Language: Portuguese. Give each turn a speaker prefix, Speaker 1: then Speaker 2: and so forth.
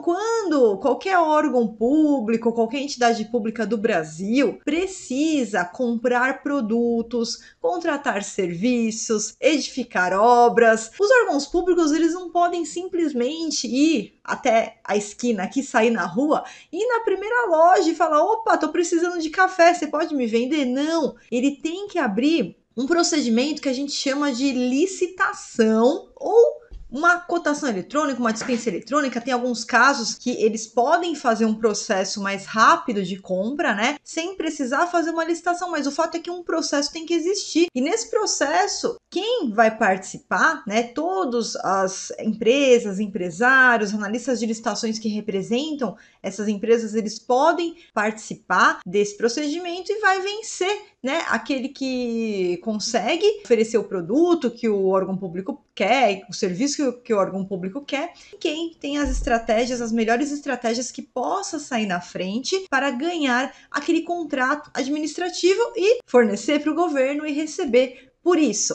Speaker 1: Então, quando qualquer órgão público, qualquer entidade pública do Brasil precisa comprar produtos, contratar serviços, edificar obras, os órgãos públicos eles não podem simplesmente ir até a esquina aqui, sair na rua e na primeira loja e falar: opa, tô precisando de café, você pode me vender? Não, ele tem que abrir um procedimento que a gente chama de licitação ou uma cotação eletrônica, uma dispensa eletrônica, tem alguns casos que eles podem fazer um processo mais rápido de compra, né? Sem precisar fazer uma licitação, mas o fato é que um processo tem que existir. E nesse processo, quem vai participar, né? Todas as empresas, empresários, analistas de licitações que representam essas empresas, eles podem participar desse procedimento e vai vencer né, aquele que consegue oferecer o produto que o órgão público quer, o serviço isso que o órgão público quer. Quem tem as estratégias, as melhores estratégias que possa sair na frente para ganhar aquele contrato administrativo e fornecer para o governo e receber por isso.